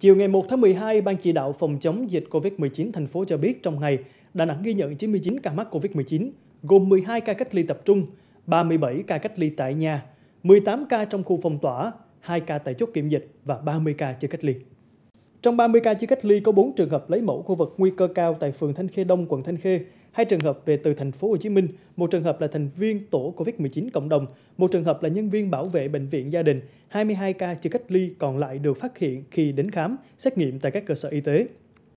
Chiều ngày 1 tháng 12, Ban chỉ đạo phòng chống dịch COVID-19 thành phố cho biết trong ngày, Đà Nẵng ghi nhận 99 ca mắc COVID-19, gồm 12 ca cách ly tập trung, 37 ca cách ly tại nhà, 18 ca trong khu phong tỏa, 2 ca tại chốt kiểm dịch và 30 ca chưa cách ly. Trong 30 ca chưa cách ly có 4 trường hợp lấy mẫu khu vực nguy cơ cao tại phường Thanh Khê Đông, quận Thanh Khê, hai trường hợp về từ thành phố Hồ Chí Minh, một trường hợp là thành viên tổ Covid-19 cộng đồng, một trường hợp là nhân viên bảo vệ bệnh viện gia đình. 22 ca chưa cách ly còn lại được phát hiện khi đến khám, xét nghiệm tại các cơ sở y tế.